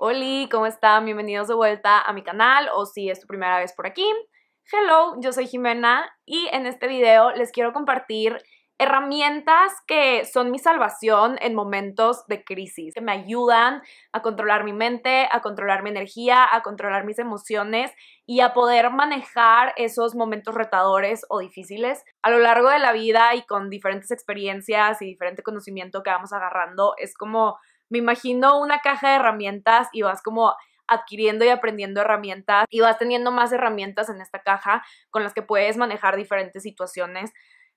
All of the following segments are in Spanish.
¡Hola! ¿cómo están? Bienvenidos de vuelta a mi canal o si es tu primera vez por aquí. Hello, yo soy Jimena y en este video les quiero compartir herramientas que son mi salvación en momentos de crisis, que me ayudan a controlar mi mente, a controlar mi energía, a controlar mis emociones y a poder manejar esos momentos retadores o difíciles. A lo largo de la vida y con diferentes experiencias y diferente conocimiento que vamos agarrando, es como me imagino una caja de herramientas y vas como adquiriendo y aprendiendo herramientas y vas teniendo más herramientas en esta caja con las que puedes manejar diferentes situaciones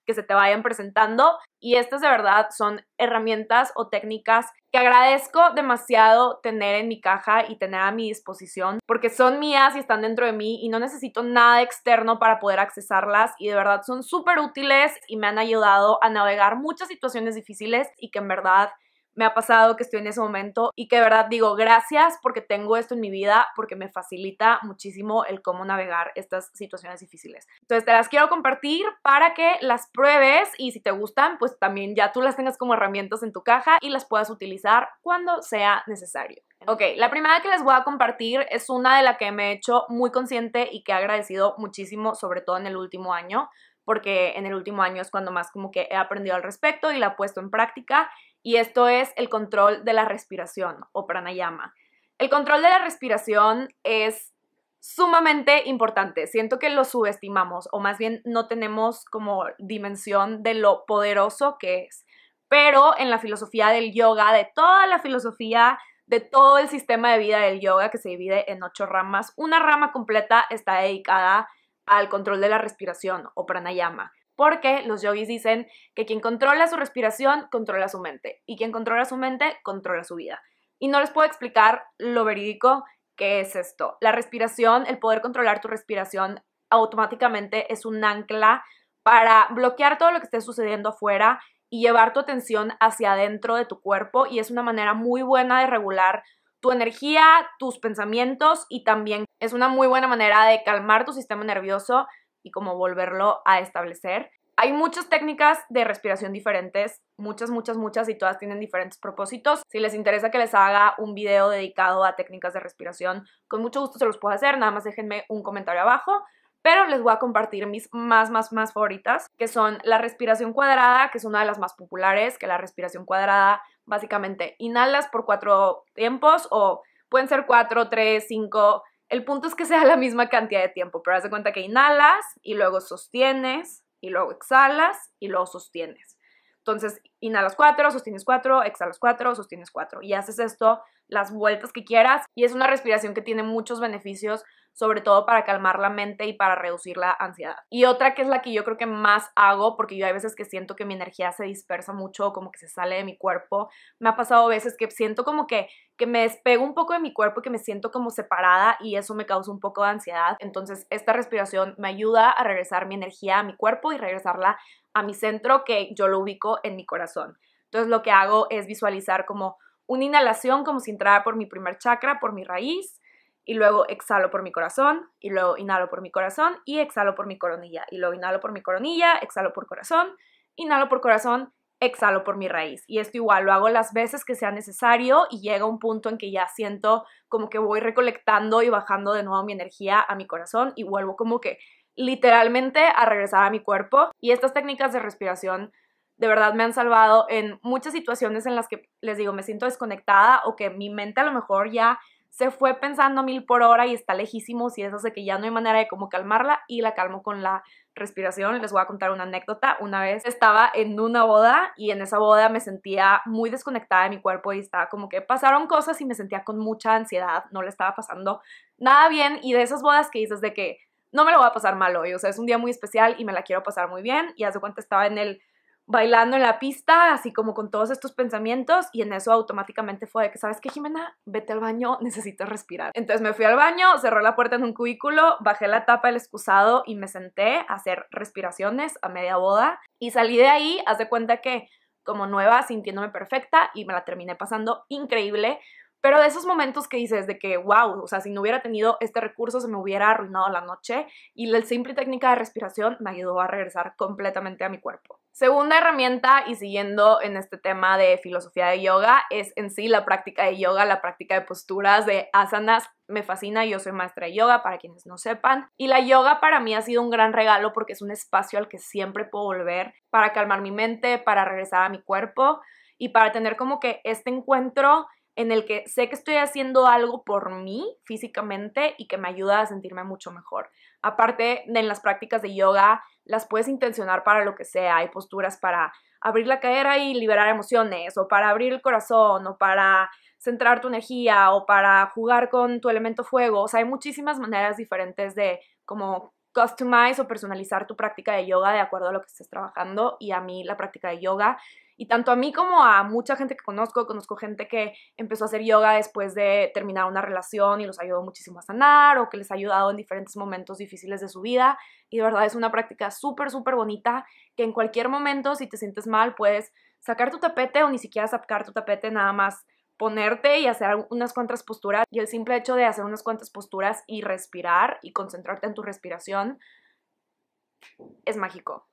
que se te vayan presentando y estas de verdad son herramientas o técnicas que agradezco demasiado tener en mi caja y tener a mi disposición porque son mías y están dentro de mí y no necesito nada externo para poder accesarlas y de verdad son súper útiles y me han ayudado a navegar muchas situaciones difíciles y que en verdad me ha pasado que estoy en ese momento y que de verdad digo gracias porque tengo esto en mi vida, porque me facilita muchísimo el cómo navegar estas situaciones difíciles. Entonces te las quiero compartir para que las pruebes y si te gustan, pues también ya tú las tengas como herramientas en tu caja y las puedas utilizar cuando sea necesario. Ok, la primera que les voy a compartir es una de la que me he hecho muy consciente y que he agradecido muchísimo, sobre todo en el último año, porque en el último año es cuando más como que he aprendido al respecto y la he puesto en práctica y esto es el control de la respiración o pranayama. El control de la respiración es sumamente importante. Siento que lo subestimamos o más bien no tenemos como dimensión de lo poderoso que es. Pero en la filosofía del yoga, de toda la filosofía, de todo el sistema de vida del yoga que se divide en ocho ramas, una rama completa está dedicada al control de la respiración o pranayama porque los yogis dicen que quien controla su respiración, controla su mente, y quien controla su mente, controla su vida. Y no les puedo explicar lo verídico que es esto. La respiración, el poder controlar tu respiración automáticamente es un ancla para bloquear todo lo que esté sucediendo afuera y llevar tu atención hacia adentro de tu cuerpo y es una manera muy buena de regular tu energía, tus pensamientos y también es una muy buena manera de calmar tu sistema nervioso y cómo volverlo a establecer. Hay muchas técnicas de respiración diferentes, muchas, muchas, muchas, y todas tienen diferentes propósitos. Si les interesa que les haga un video dedicado a técnicas de respiración, con mucho gusto se los puedo hacer, nada más déjenme un comentario abajo. Pero les voy a compartir mis más, más, más favoritas, que son la respiración cuadrada, que es una de las más populares, que la respiración cuadrada básicamente inhalas por cuatro tiempos o pueden ser cuatro, tres, cinco, el punto es que sea la misma cantidad de tiempo, pero haz de cuenta que inhalas y luego sostienes y luego exhalas y luego sostienes. Entonces, inhalas cuatro, sostienes cuatro, exhalas cuatro, sostienes cuatro. Y haces esto las vueltas que quieras. Y es una respiración que tiene muchos beneficios, sobre todo para calmar la mente y para reducir la ansiedad. Y otra que es la que yo creo que más hago, porque yo hay veces que siento que mi energía se dispersa mucho, como que se sale de mi cuerpo. Me ha pasado veces que siento como que, que me despego un poco de mi cuerpo, que me siento como separada y eso me causa un poco de ansiedad. Entonces esta respiración me ayuda a regresar mi energía a mi cuerpo y regresarla a mi centro que yo lo ubico en mi corazón. Entonces lo que hago es visualizar como una inhalación como si entrara por mi primer chakra, por mi raíz, y luego exhalo por mi corazón, y luego inhalo por mi corazón, y exhalo por mi coronilla, y luego inhalo por mi coronilla, exhalo por corazón, inhalo por corazón, exhalo por mi raíz. Y esto igual lo hago las veces que sea necesario y llega un punto en que ya siento como que voy recolectando y bajando de nuevo mi energía a mi corazón y vuelvo como que literalmente a regresar a mi cuerpo. Y estas técnicas de respiración de verdad me han salvado en muchas situaciones en las que les digo, me siento desconectada o que mi mente a lo mejor ya se fue pensando mil por hora y está lejísimo, y eso hace que ya no hay manera de cómo calmarla y la calmo con la respiración. Les voy a contar una anécdota. Una vez estaba en una boda y en esa boda me sentía muy desconectada de mi cuerpo y estaba como que pasaron cosas y me sentía con mucha ansiedad, no le estaba pasando nada bien y de esas bodas que dices de que no me lo voy a pasar mal hoy, o sea, es un día muy especial y me la quiero pasar muy bien y hace cuenta estaba en el bailando en la pista, así como con todos estos pensamientos, y en eso automáticamente fue de que, ¿sabes qué, Jimena? Vete al baño, necesito respirar. Entonces me fui al baño, cerró la puerta en un cubículo, bajé la tapa del excusado y me senté a hacer respiraciones a media boda, y salí de ahí, haz de cuenta que como nueva, sintiéndome perfecta, y me la terminé pasando increíble, pero de esos momentos que dices de que, wow, o sea, si no hubiera tenido este recurso se me hubiera arruinado la noche y la simple técnica de respiración me ayudó a regresar completamente a mi cuerpo. Segunda herramienta y siguiendo en este tema de filosofía de yoga es en sí la práctica de yoga, la práctica de posturas, de asanas. Me fascina, yo soy maestra de yoga para quienes no sepan. Y la yoga para mí ha sido un gran regalo porque es un espacio al que siempre puedo volver para calmar mi mente, para regresar a mi cuerpo y para tener como que este encuentro en el que sé que estoy haciendo algo por mí físicamente y que me ayuda a sentirme mucho mejor. Aparte, en las prácticas de yoga las puedes intencionar para lo que sea. Hay posturas para abrir la cadera y liberar emociones, o para abrir el corazón, o para centrar tu energía, o para jugar con tu elemento fuego. O sea, hay muchísimas maneras diferentes de como customize o personalizar tu práctica de yoga de acuerdo a lo que estés trabajando. Y a mí la práctica de yoga y tanto a mí como a mucha gente que conozco, conozco gente que empezó a hacer yoga después de terminar una relación y los ayudó muchísimo a sanar o que les ha ayudado en diferentes momentos difíciles de su vida. Y de verdad es una práctica súper, súper bonita que en cualquier momento, si te sientes mal, puedes sacar tu tapete o ni siquiera sacar tu tapete, nada más ponerte y hacer unas cuantas posturas. Y el simple hecho de hacer unas cuantas posturas y respirar y concentrarte en tu respiración es mágico.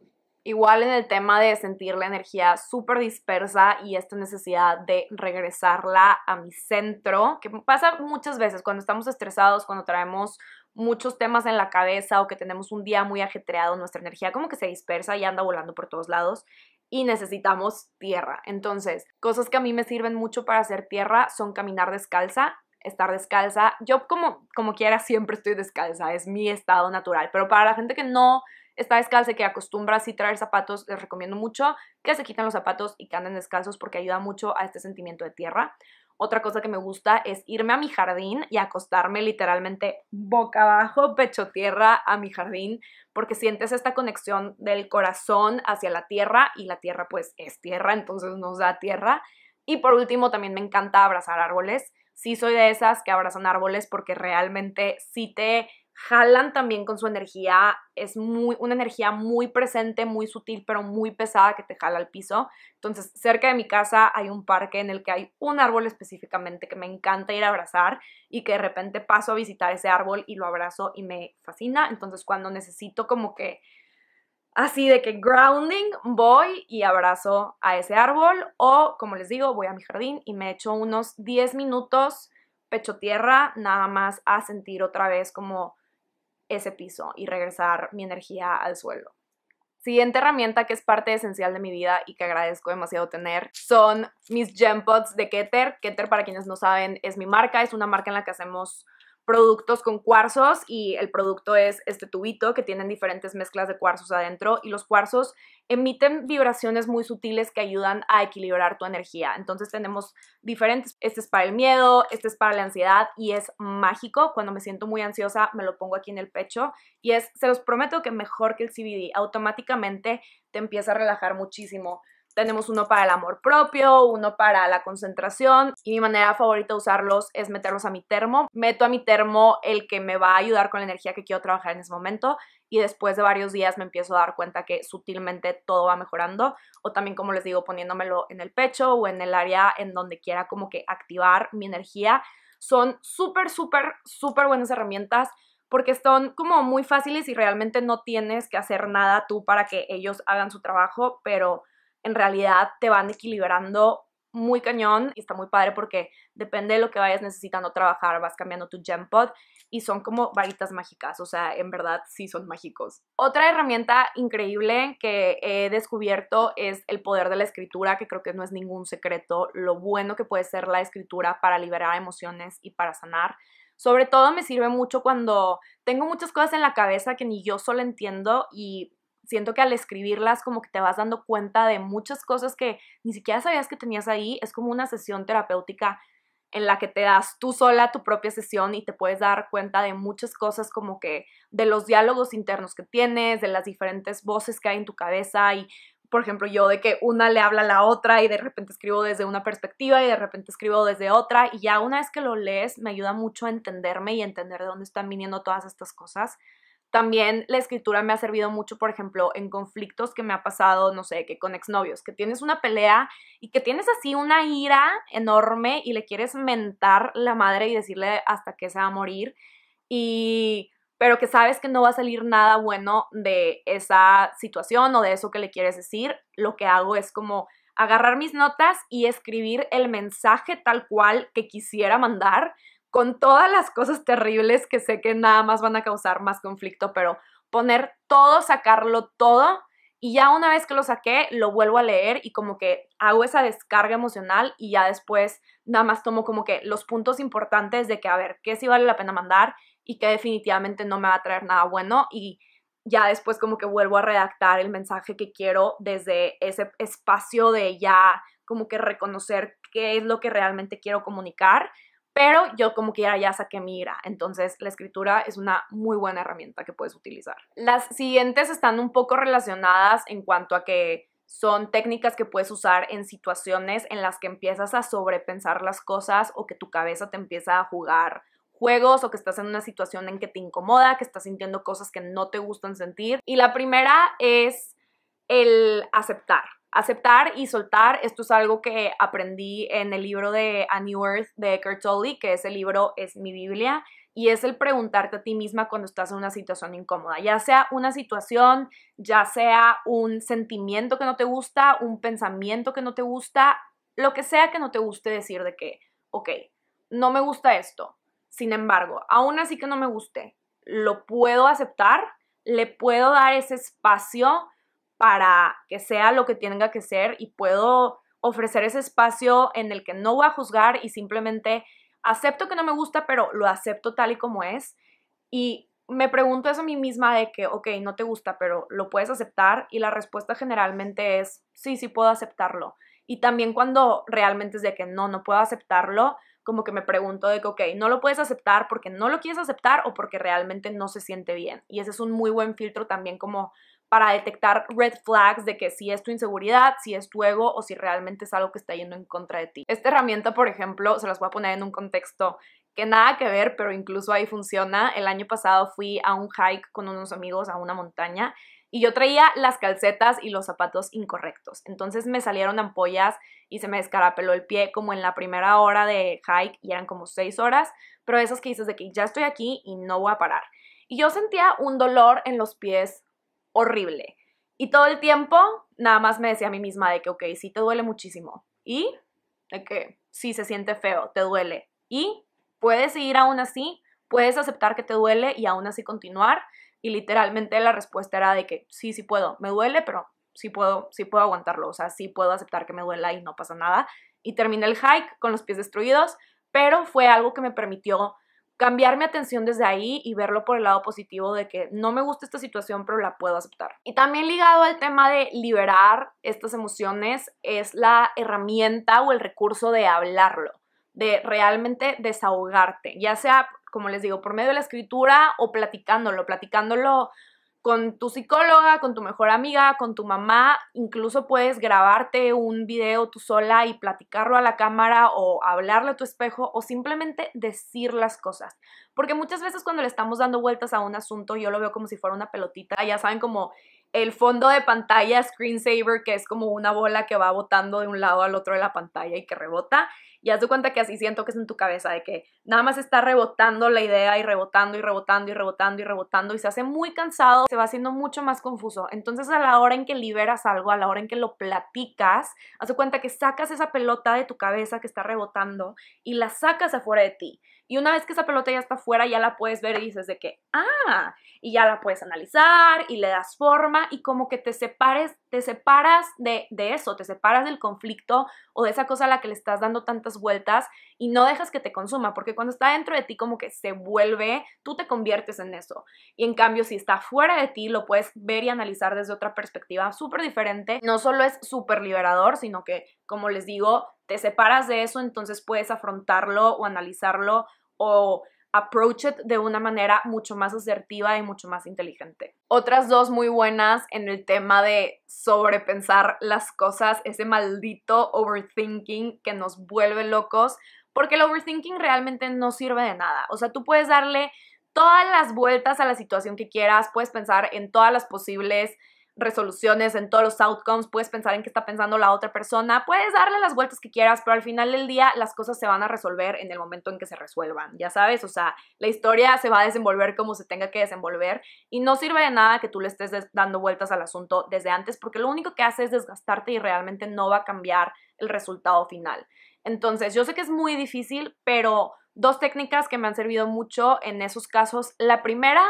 Igual en el tema de sentir la energía súper dispersa y esta necesidad de regresarla a mi centro, que pasa muchas veces cuando estamos estresados, cuando traemos muchos temas en la cabeza o que tenemos un día muy ajetreado, nuestra energía como que se dispersa y anda volando por todos lados y necesitamos tierra. Entonces, cosas que a mí me sirven mucho para hacer tierra son caminar descalza, estar descalza. Yo como, como quiera siempre estoy descalza, es mi estado natural, pero para la gente que no está descalce, que acostumbra así traer zapatos, les recomiendo mucho que se quiten los zapatos y que anden descalzos porque ayuda mucho a este sentimiento de tierra. Otra cosa que me gusta es irme a mi jardín y acostarme literalmente boca abajo, pecho tierra a mi jardín, porque sientes esta conexión del corazón hacia la tierra y la tierra pues es tierra, entonces nos da tierra. Y por último, también me encanta abrazar árboles. Sí soy de esas que abrazan árboles porque realmente sí te jalan también con su energía, es muy, una energía muy presente, muy sutil, pero muy pesada que te jala al piso. Entonces, cerca de mi casa hay un parque en el que hay un árbol específicamente que me encanta ir a abrazar y que de repente paso a visitar ese árbol y lo abrazo y me fascina. Entonces, cuando necesito como que así de que grounding, voy y abrazo a ese árbol o, como les digo, voy a mi jardín y me echo unos 10 minutos pecho tierra, nada más a sentir otra vez como ese piso y regresar mi energía al suelo. Siguiente herramienta que es parte esencial de mi vida y que agradezco demasiado tener son mis Gem de Keter. Keter, para quienes no saben, es mi marca, es una marca en la que hacemos productos con cuarzos y el producto es este tubito que tienen diferentes mezclas de cuarzos adentro y los cuarzos emiten vibraciones muy sutiles que ayudan a equilibrar tu energía. Entonces tenemos diferentes, este es para el miedo, este es para la ansiedad y es mágico. Cuando me siento muy ansiosa me lo pongo aquí en el pecho y es, se los prometo que mejor que el CBD, automáticamente te empieza a relajar muchísimo. Tenemos uno para el amor propio, uno para la concentración y mi manera favorita de usarlos es meterlos a mi termo. Meto a mi termo el que me va a ayudar con la energía que quiero trabajar en ese momento y después de varios días me empiezo a dar cuenta que sutilmente todo va mejorando o también como les digo poniéndomelo en el pecho o en el área en donde quiera como que activar mi energía. Son súper, súper, súper buenas herramientas porque son como muy fáciles y realmente no tienes que hacer nada tú para que ellos hagan su trabajo, pero en realidad te van equilibrando muy cañón y está muy padre porque depende de lo que vayas necesitando trabajar, vas cambiando tu gem pod y son como varitas mágicas, o sea, en verdad sí son mágicos. Otra herramienta increíble que he descubierto es el poder de la escritura, que creo que no es ningún secreto, lo bueno que puede ser la escritura para liberar emociones y para sanar. Sobre todo me sirve mucho cuando tengo muchas cosas en la cabeza que ni yo solo entiendo y siento que al escribirlas como que te vas dando cuenta de muchas cosas que ni siquiera sabías que tenías ahí. Es como una sesión terapéutica en la que te das tú sola tu propia sesión y te puedes dar cuenta de muchas cosas como que de los diálogos internos que tienes, de las diferentes voces que hay en tu cabeza y por ejemplo yo de que una le habla a la otra y de repente escribo desde una perspectiva y de repente escribo desde otra y ya una vez que lo lees me ayuda mucho a entenderme y entender de dónde están viniendo todas estas cosas. También la escritura me ha servido mucho, por ejemplo, en conflictos que me ha pasado, no sé, que con exnovios, que tienes una pelea y que tienes así una ira enorme y le quieres mentar la madre y decirle hasta que se va a morir, y, pero que sabes que no va a salir nada bueno de esa situación o de eso que le quieres decir, lo que hago es como agarrar mis notas y escribir el mensaje tal cual que quisiera mandar con todas las cosas terribles que sé que nada más van a causar más conflicto, pero poner todo, sacarlo todo y ya una vez que lo saqué, lo vuelvo a leer y como que hago esa descarga emocional y ya después nada más tomo como que los puntos importantes de que a ver qué sí vale la pena mandar y que definitivamente no me va a traer nada bueno y ya después como que vuelvo a redactar el mensaje que quiero desde ese espacio de ya como que reconocer qué es lo que realmente quiero comunicar pero yo como que ya, ya saqué mi ira, entonces la escritura es una muy buena herramienta que puedes utilizar. Las siguientes están un poco relacionadas en cuanto a que son técnicas que puedes usar en situaciones en las que empiezas a sobrepensar las cosas o que tu cabeza te empieza a jugar juegos o que estás en una situación en que te incomoda, que estás sintiendo cosas que no te gustan sentir. Y la primera es el aceptar aceptar y soltar. Esto es algo que aprendí en el libro de A New Earth de Eckhart Tolle, que ese libro es mi Biblia, y es el preguntarte a ti misma cuando estás en una situación incómoda, ya sea una situación, ya sea un sentimiento que no te gusta, un pensamiento que no te gusta, lo que sea que no te guste decir de que, ok, no me gusta esto, sin embargo, aún así que no me guste, lo puedo aceptar, le puedo dar ese espacio para que sea lo que tenga que ser y puedo ofrecer ese espacio en el que no voy a juzgar y simplemente acepto que no me gusta, pero lo acepto tal y como es. Y me pregunto eso a mí misma de que, ok, no te gusta, pero lo puedes aceptar. Y la respuesta generalmente es, sí, sí puedo aceptarlo. Y también cuando realmente es de que no, no puedo aceptarlo, como que me pregunto de que, ok, no lo puedes aceptar porque no lo quieres aceptar o porque realmente no se siente bien. Y ese es un muy buen filtro también como para detectar red flags de que si es tu inseguridad, si es tu ego o si realmente es algo que está yendo en contra de ti. Esta herramienta, por ejemplo, se las voy a poner en un contexto que nada que ver, pero incluso ahí funciona. El año pasado fui a un hike con unos amigos a una montaña y yo traía las calcetas y los zapatos incorrectos. Entonces me salieron ampollas y se me descarapeló el pie como en la primera hora de hike y eran como seis horas, pero esas que dices de que ya estoy aquí y no voy a parar. Y yo sentía un dolor en los pies horrible. Y todo el tiempo nada más me decía a mí misma de que, ok, si te duele muchísimo. Y de que sí se siente feo, te duele. Y puedes seguir aún así, puedes aceptar que te duele y aún así continuar. Y literalmente la respuesta era de que sí, sí puedo, me duele, pero sí puedo, sí puedo aguantarlo. O sea, sí puedo aceptar que me duela y no pasa nada. Y terminé el hike con los pies destruidos, pero fue algo que me permitió cambiar mi atención desde ahí y verlo por el lado positivo de que no me gusta esta situación, pero la puedo aceptar. Y también ligado al tema de liberar estas emociones es la herramienta o el recurso de hablarlo, de realmente desahogarte, ya sea, como les digo, por medio de la escritura o platicándolo, platicándolo con tu psicóloga, con tu mejor amiga, con tu mamá, incluso puedes grabarte un video tú sola y platicarlo a la cámara o hablarle a tu espejo o simplemente decir las cosas. Porque muchas veces cuando le estamos dando vueltas a un asunto, yo lo veo como si fuera una pelotita, ya saben como el fondo de pantalla screensaver que es como una bola que va botando de un lado al otro de la pantalla y que rebota. Y haz cuenta que así siento que es en tu cabeza, de que nada más está rebotando la idea y rebotando y rebotando y rebotando y rebotando y se hace muy cansado, se va haciendo mucho más confuso. Entonces a la hora en que liberas algo, a la hora en que lo platicas, haz cuenta que sacas esa pelota de tu cabeza que está rebotando y la sacas afuera de ti. Y una vez que esa pelota ya está afuera, ya la puedes ver y dices de que, ah, y ya la puedes analizar y le das forma y como que te separes te separas de, eso, te separas del conflicto o de esa cosa a la que le estás dando tantas vueltas y no dejas que te consuma, porque cuando está dentro de ti como que se vuelve, tú te conviertes en eso. Y en cambio, si está fuera de ti, lo puedes ver y analizar desde otra perspectiva súper diferente. No solo es súper liberador, sino que, como les digo, te separas de eso, entonces puedes afrontarlo o analizarlo o approach it de una manera mucho más asertiva y mucho más inteligente. Otras dos muy buenas en el tema de sobrepensar las cosas, ese maldito overthinking que nos vuelve locos, porque el overthinking realmente no sirve de nada. O sea, tú puedes darle todas las vueltas a la situación que quieras, puedes pensar en todas las posibles resoluciones, en todos los outcomes, puedes pensar en qué está pensando la otra persona, puedes darle las vueltas que quieras, pero al final del día las cosas se van a resolver en el momento en que se resuelvan, ya sabes, o sea, la historia se va a desenvolver como se tenga que desenvolver y no sirve de nada que tú le estés dando vueltas al asunto desde antes porque lo único que hace es desgastarte y realmente no va a cambiar el resultado final. Entonces, yo sé que es muy difícil, pero dos técnicas que me han servido mucho en esos casos. La primera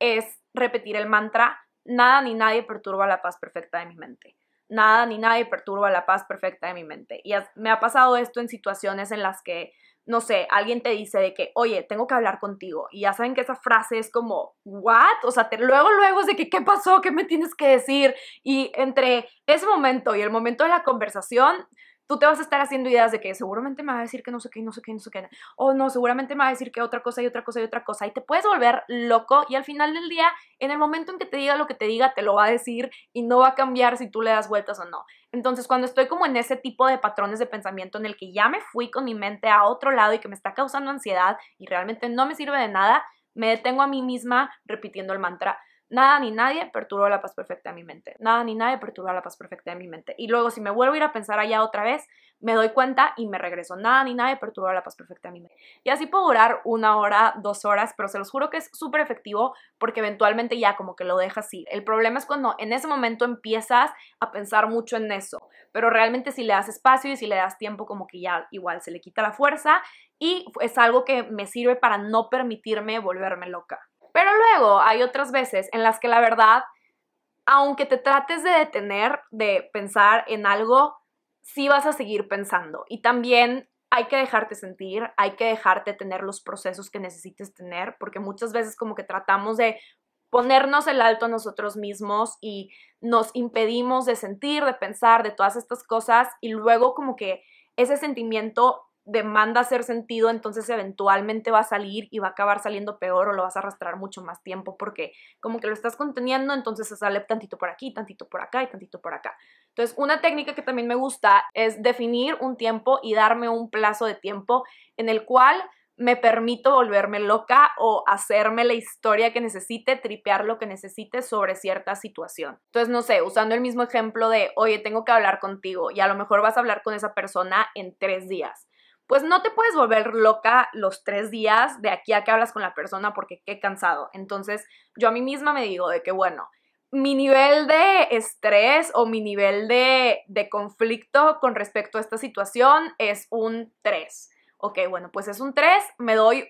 es repetir el mantra nada ni nadie perturba la paz perfecta de mi mente. Nada ni nadie perturba la paz perfecta de mi mente. Y me ha pasado esto en situaciones en las que, no sé, alguien te dice de que, oye, tengo que hablar contigo. Y ya saben que esa frase es como, ¿what? O sea, luego, luego es de que, ¿qué pasó? ¿Qué me tienes que decir? Y entre ese momento y el momento de la conversación, tú te vas a estar haciendo ideas de que seguramente me va a decir que no sé qué, no sé qué, no sé qué, o no, seguramente me va a decir que otra cosa y otra cosa y otra cosa, y te puedes volver loco y al final del día, en el momento en que te diga lo que te diga, te lo va a decir y no va a cambiar si tú le das vueltas o no. Entonces, cuando estoy como en ese tipo de patrones de pensamiento en el que ya me fui con mi mente a otro lado y que me está causando ansiedad y realmente no me sirve de nada, me detengo a mí misma repitiendo el mantra Nada ni nadie perturba la paz perfecta en mi mente. Nada ni nadie perturbó la paz perfecta en mi mente. Y luego si me vuelvo a ir a pensar allá otra vez, me doy cuenta y me regreso. Nada ni nadie perturba la paz perfecta en mi mente. Y así puedo durar una hora, dos horas, pero se los juro que es súper efectivo porque eventualmente ya como que lo dejas ir El problema es cuando en ese momento empiezas a pensar mucho en eso. Pero realmente si le das espacio y si le das tiempo como que ya igual se le quita la fuerza y es algo que me sirve para no permitirme volverme loca. Pero luego hay otras veces en las que la verdad, aunque te trates de detener, de pensar en algo, sí vas a seguir pensando. Y también hay que dejarte sentir, hay que dejarte tener los procesos que necesites tener, porque muchas veces como que tratamos de ponernos el alto a nosotros mismos y nos impedimos de sentir, de pensar, de todas estas cosas y luego como que ese sentimiento demanda hacer sentido, entonces eventualmente va a salir y va a acabar saliendo peor o lo vas a arrastrar mucho más tiempo porque como que lo estás conteniendo, entonces se sale tantito por aquí, tantito por acá y tantito por acá. Entonces, una técnica que también me gusta es definir un tiempo y darme un plazo de tiempo en el cual me permito volverme loca o hacerme la historia que necesite, tripear lo que necesite sobre cierta situación. Entonces, no sé, usando el mismo ejemplo de, oye, tengo que hablar contigo y a lo mejor vas a hablar con esa persona en tres días pues no te puedes volver loca los tres días de aquí a que hablas con la persona porque qué cansado. Entonces yo a mí misma me digo de que bueno, mi nivel de estrés o mi nivel de, conflicto con respecto a esta situación es un 3. Ok, bueno, pues es un 3, me doy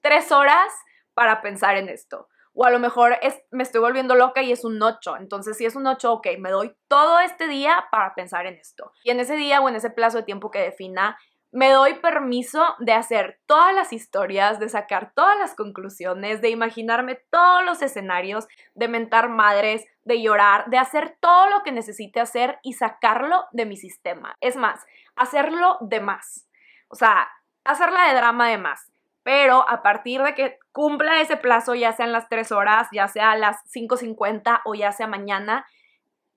tres horas para pensar en esto. O a lo mejor es, me estoy volviendo loca y es un 8. Entonces, si es un 8, ok, me doy todo este día para pensar en esto. Y en ese día o en ese plazo de tiempo que defina, me doy permiso de hacer todas las historias, de sacar todas las conclusiones, de imaginarme todos los escenarios, de mentar madres, de llorar, de hacer todo lo que necesite hacer y sacarlo de mi sistema. Es más, hacerlo de más. O sea, hacerla de drama de más. Pero a partir de que cumpla ese plazo, ya sean las 3 horas, ya sea las 5.50 o ya sea mañana,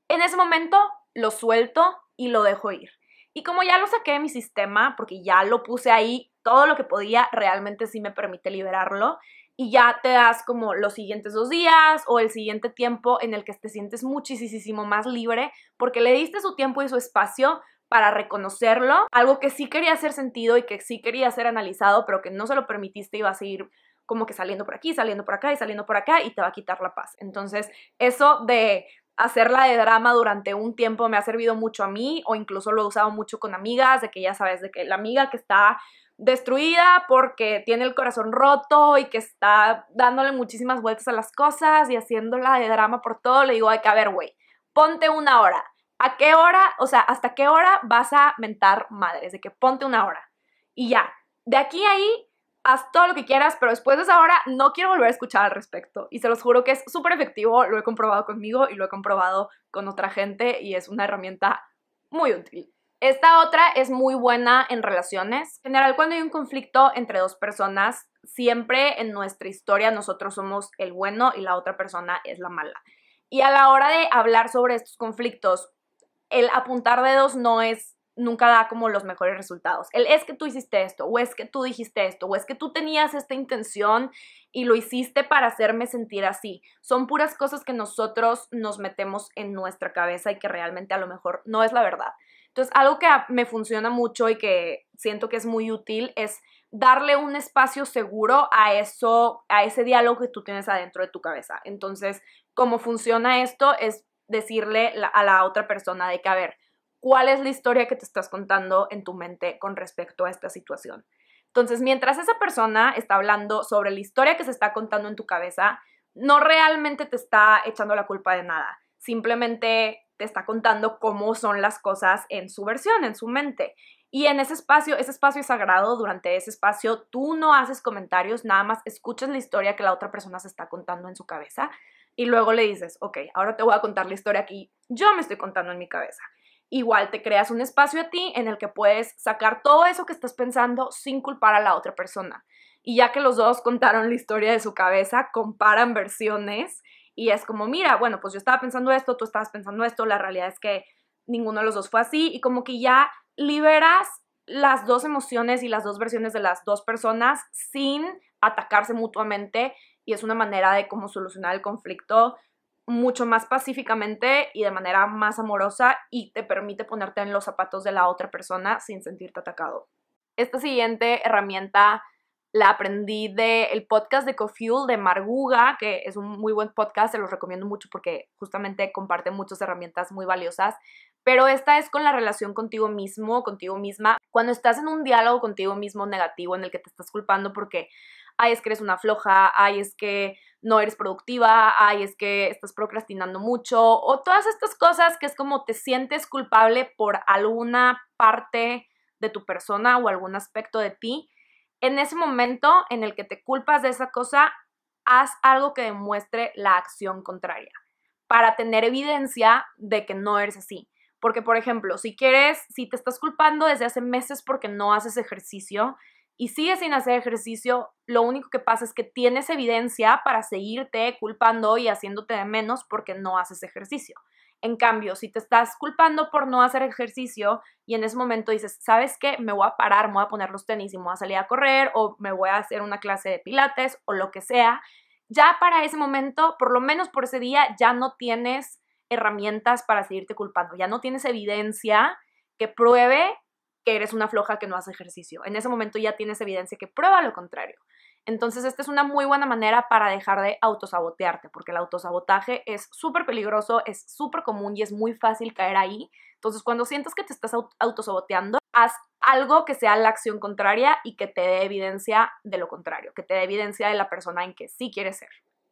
en ese momento lo suelto y lo dejo ir. Y como ya lo saqué de mi sistema, porque ya lo puse ahí, todo lo que podía realmente sí me permite liberarlo. Y ya te das como los siguientes dos días o el siguiente tiempo en el que te sientes muchísimo más libre porque le diste su tiempo y su espacio para reconocerlo, algo que sí quería hacer sentido y que sí quería ser analizado, pero que no se lo permitiste y vas a ir como que saliendo por aquí, saliendo por acá y saliendo por acá y te va a quitar la paz. Entonces, eso de hacerla de drama durante un tiempo me ha servido mucho a mí o incluso lo he usado mucho con amigas, de que ya sabes, de que la amiga que está destruida porque tiene el corazón roto y que está dándole muchísimas vueltas a las cosas y haciéndola de drama por todo, le digo, hay que a ver, güey, ponte una hora. ¿A qué hora? O sea, ¿hasta qué hora vas a mentar madres? De que ponte una hora. Y ya. De aquí a ahí haz todo lo que quieras, pero después de esa hora no quiero volver a escuchar al respecto. Y se los juro que es súper efectivo, lo he comprobado conmigo y lo he comprobado con otra gente y es una herramienta muy útil. Esta otra es muy buena en relaciones. general, cuando hay un conflicto entre dos personas, siempre en nuestra historia nosotros somos el bueno y la otra persona es la mala. Y a la hora de hablar sobre estos conflictos, el apuntar dedos no es nunca da como los mejores resultados. El es que tú hiciste esto, o es que tú dijiste esto, o es que tú tenías esta intención y lo hiciste para hacerme sentir así. Son puras cosas que nosotros nos metemos en nuestra cabeza y que realmente a lo mejor no es la verdad. Entonces, algo que me funciona mucho y que siento que es muy útil es darle un espacio seguro a eso, a ese diálogo que tú tienes adentro de tu cabeza. Entonces, cómo funciona esto es decirle a la otra persona de que, a ver, cuál es la historia que te estás contando en tu mente con respecto a esta situación. Entonces, mientras esa persona está hablando sobre la historia que se está contando en tu cabeza, no realmente te está echando la culpa de nada, simplemente te está contando cómo son las cosas en su versión, en su mente. Y en ese espacio, ese espacio es sagrado, durante ese espacio tú no haces comentarios, nada más escuchas la historia que la otra persona se está contando en su cabeza y luego le dices, ok, ahora te voy a contar la historia que yo me estoy contando en mi cabeza igual te creas un espacio a ti en el que puedes sacar todo eso que estás pensando sin culpar a la otra persona. Y ya que los dos contaron la historia de su cabeza, comparan versiones y es como, mira, bueno, pues yo estaba pensando esto, tú estabas pensando esto, la realidad es que ninguno de los dos fue así y como que ya liberas las dos emociones y las dos versiones de las dos personas sin atacarse mutuamente y es una manera de cómo solucionar el conflicto mucho más pacíficamente y de manera más amorosa y te permite ponerte en los zapatos de la otra persona sin sentirte atacado. Esta siguiente herramienta la aprendí del el podcast de CoFuel de Marguga, que es un muy buen podcast, se los recomiendo mucho porque justamente comparte muchas herramientas muy valiosas. Pero esta es con la relación contigo mismo, contigo misma. Cuando estás en un diálogo contigo mismo negativo en el que te estás culpando porque ay, es que eres una floja, ay, es que no eres productiva, ay, es que estás procrastinando mucho, o todas estas cosas que es como te sientes culpable por alguna parte de tu persona o algún aspecto de ti, en ese momento en el que te culpas de esa cosa, haz algo que demuestre la acción contraria para tener evidencia de que no eres así. Porque, por ejemplo, si quieres, si te estás culpando desde hace meses porque no haces ejercicio, y sigues sin hacer ejercicio, lo único que pasa es que tienes evidencia para seguirte culpando y haciéndote de menos porque no haces ejercicio. En cambio, si te estás culpando por no hacer ejercicio y en ese momento dices, ¿sabes qué? Me voy a parar, me voy a poner los tenis y me voy a salir a correr o me voy a hacer una clase de pilates o lo que sea, ya para ese momento, por lo menos por ese día, ya no tienes herramientas para seguirte culpando, ya no tienes evidencia que pruebe que eres una floja que no hace ejercicio. En ese momento ya tienes evidencia que prueba lo contrario. Entonces, esta es una muy buena manera para dejar de autosabotearte, porque el autosabotaje es súper peligroso, es súper común y es muy fácil caer ahí. Entonces, cuando sientas que te estás autosaboteando, haz algo que sea la acción contraria y que te dé evidencia de lo contrario, que te dé evidencia de la persona en que sí quieres ser.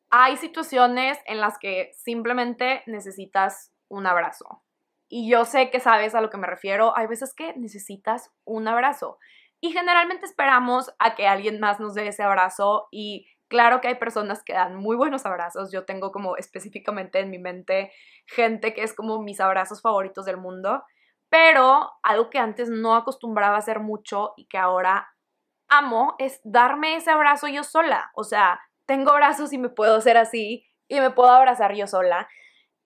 Hay situaciones en las que simplemente necesitas un abrazo, y yo sé que sabes a lo que me refiero. Hay veces que necesitas un abrazo. Y generalmente esperamos a que alguien más nos dé ese abrazo y Claro que hay personas que dan muy buenos abrazos. Yo tengo como específicamente en mi mente gente que es como mis abrazos favoritos del mundo. Pero algo que antes no acostumbraba a hacer mucho y que ahora amo es darme ese abrazo yo sola. O sea, tengo abrazos y me puedo hacer así y me puedo abrazar yo sola.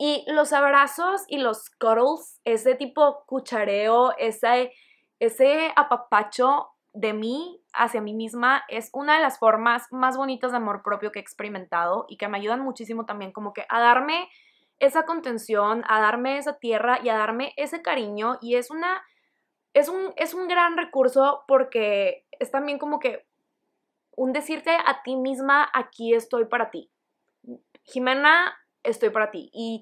Y los abrazos y los cuddles, ese tipo cuchareo, ese, ese apapacho de mí hacia mí misma es una de las formas más bonitas de amor propio que he experimentado y que me ayudan muchísimo también como que a darme esa contención, a darme esa tierra y a darme ese cariño y es una es un es un gran recurso porque es también como que un decirte a ti misma aquí estoy para ti. Jimena estoy para ti. Y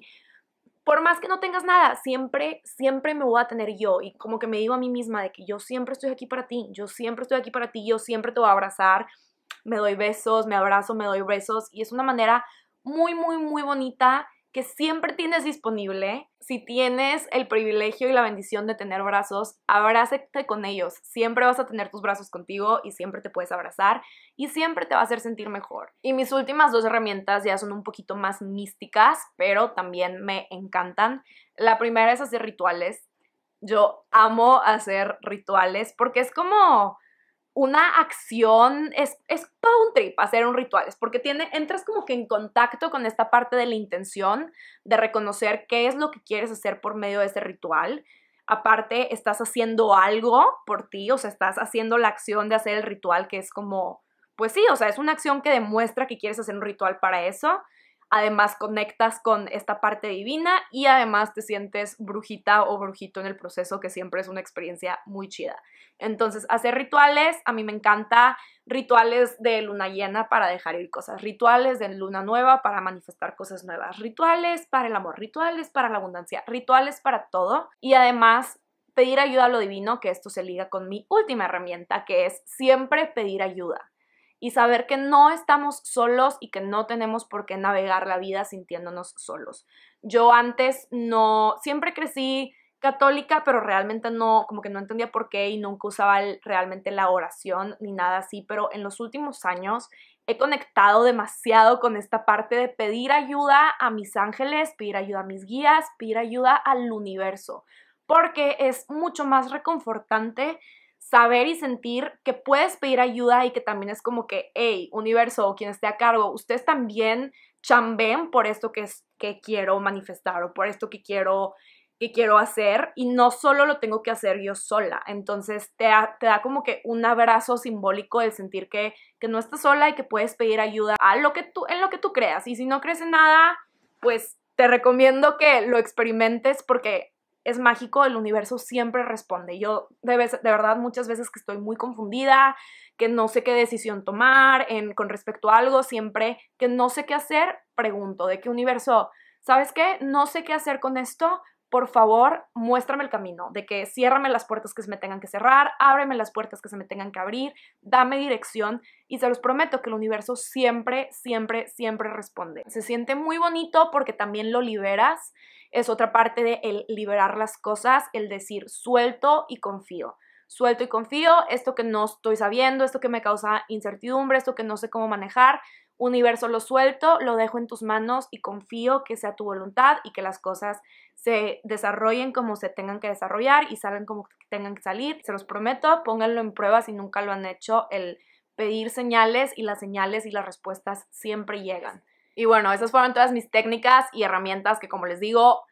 por más que no tengas nada, siempre, siempre me voy a tener yo. Y como que me digo a mí misma de que yo siempre estoy aquí para ti, yo siempre estoy aquí para ti, yo siempre te voy a abrazar, me doy besos, me abrazo, me doy besos. Y es una manera muy, muy, muy bonita que siempre tienes disponible. Si tienes el privilegio y la bendición de tener brazos, abrázate con ellos. Siempre vas a tener tus brazos contigo y siempre te puedes abrazar y siempre te va a hacer sentir mejor. Y mis últimas dos herramientas ya son un poquito más místicas, pero también me encantan. La primera es hacer rituales. Yo amo hacer rituales porque es como una acción, es, es todo un trip hacer un ritual, es porque tiene, entras como que en contacto con esta parte de la intención, de reconocer qué es lo que quieres hacer por medio de ese ritual. Aparte, estás haciendo algo por ti, o sea, estás haciendo la acción de hacer el ritual, que es como, pues sí, o sea, es una acción que demuestra que quieres hacer un ritual para eso además conectas con esta parte divina y además te sientes brujita o brujito en el proceso, que siempre es una experiencia muy chida. Entonces, hacer rituales, a mí me encanta rituales de luna llena para dejar ir cosas, rituales de luna nueva para manifestar cosas nuevas, rituales para el amor, rituales para la abundancia, rituales para todo y además pedir ayuda a lo divino, que esto se liga con mi última herramienta, que es siempre pedir ayuda y saber que no estamos solos y que no tenemos por qué navegar la vida sintiéndonos solos. Yo antes no, siempre crecí católica, pero realmente no, como que no entendía por qué y nunca usaba realmente la oración ni nada así, pero en los últimos años he conectado demasiado con esta parte de pedir ayuda a mis ángeles, pedir ayuda a mis guías, pedir ayuda al universo, porque es mucho más reconfortante saber y sentir que puedes pedir ayuda y que también es como que, hey, universo o quien esté a cargo, ustedes también chambeen por esto que, es, que quiero manifestar o por esto que quiero, que quiero hacer y no solo lo tengo que hacer yo sola. Entonces te, da, te da como que un abrazo simbólico de sentir que, no estás sola y que puedes pedir ayuda a lo que tú, en lo que tú creas. Y si no crees en nada, pues te recomiendo que lo experimentes porque es mágico, el universo siempre responde. Yo de, de verdad muchas veces que estoy muy confundida, que no sé qué decisión tomar en, con respecto a algo, siempre que no sé qué hacer, pregunto de qué universo, ¿sabes qué? No sé qué hacer con esto, por favor, muéstrame el camino, de que ciérrame las puertas que se me tengan que cerrar, ábreme las puertas que se me tengan que abrir, dame dirección y se los prometo que el universo siempre, siempre, siempre responde. Se siente muy bonito porque también lo liberas, es otra parte de el liberar las cosas, el decir suelto y confío. Suelto y confío, esto que no estoy sabiendo, esto que me causa incertidumbre, esto que no sé cómo manejar, Universo, lo suelto, lo dejo en tus manos y confío que sea tu voluntad y que las cosas se desarrollen como se tengan que desarrollar y salgan como tengan que salir. Se los prometo, pónganlo en prueba si nunca lo han hecho, el pedir señales y las señales y las respuestas siempre llegan. Y bueno, esas fueron todas mis técnicas y herramientas que como les digo,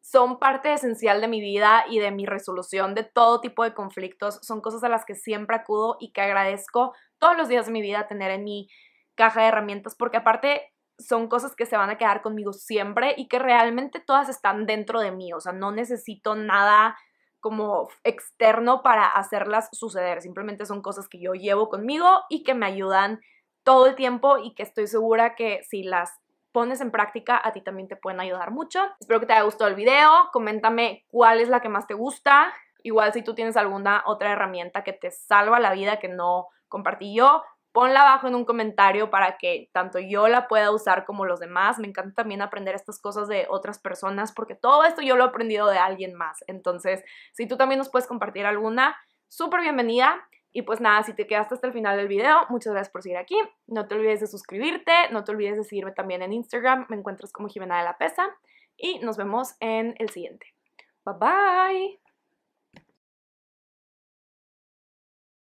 son parte esencial de mi vida y de mi resolución de todo tipo de conflictos. Son cosas a las que siempre acudo y que agradezco todos los días de mi vida tener en mi caja de herramientas, porque aparte son cosas que se van a quedar conmigo siempre y que realmente todas están dentro de mí, o sea, no necesito nada como externo para hacerlas suceder, simplemente son cosas que yo llevo conmigo y que me ayudan todo el tiempo y que estoy segura que si las pones en práctica a ti también te pueden ayudar mucho. Espero que te haya gustado el video, coméntame cuál es la que más te gusta, igual si tú tienes alguna otra herramienta que te salva la vida que no compartí yo, ponla abajo en un comentario para que tanto yo la pueda usar como los demás. Me encanta también aprender estas cosas de otras personas porque todo esto yo lo he aprendido de alguien más. Entonces, si tú también nos puedes compartir alguna, súper bienvenida. Y pues nada, si te quedaste hasta el final del video, muchas gracias por seguir aquí. No te olvides de suscribirte, no te olvides de seguirme también en Instagram, me encuentras como Jimena de la Pesa. Y nos vemos en el siguiente. Bye bye.